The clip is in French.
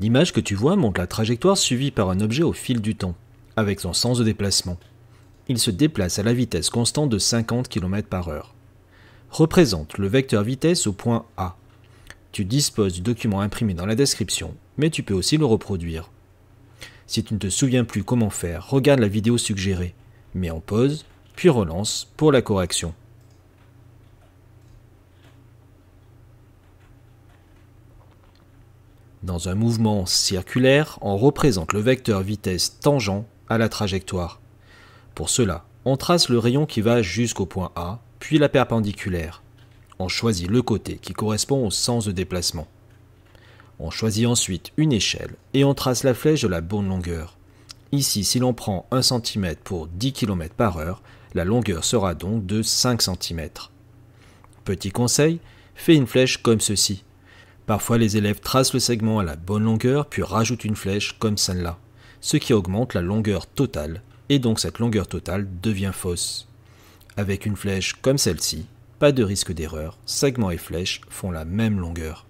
L'image que tu vois montre la trajectoire suivie par un objet au fil du temps, avec son sens de déplacement. Il se déplace à la vitesse constante de 50 km par heure. Représente le vecteur vitesse au point A. Tu disposes du document imprimé dans la description, mais tu peux aussi le reproduire. Si tu ne te souviens plus comment faire, regarde la vidéo suggérée. Mets en pause, puis relance pour la correction. Dans un mouvement circulaire, on représente le vecteur vitesse tangent à la trajectoire. Pour cela, on trace le rayon qui va jusqu'au point A, puis la perpendiculaire. On choisit le côté qui correspond au sens de déplacement. On choisit ensuite une échelle et on trace la flèche de la bonne longueur. Ici, si l'on prend 1 cm pour 10 km par heure, la longueur sera donc de 5 cm. Petit conseil, fais une flèche comme ceci. Parfois, les élèves tracent le segment à la bonne longueur, puis rajoutent une flèche comme celle-là, ce qui augmente la longueur totale, et donc cette longueur totale devient fausse. Avec une flèche comme celle-ci, pas de risque d'erreur, segment et flèche font la même longueur.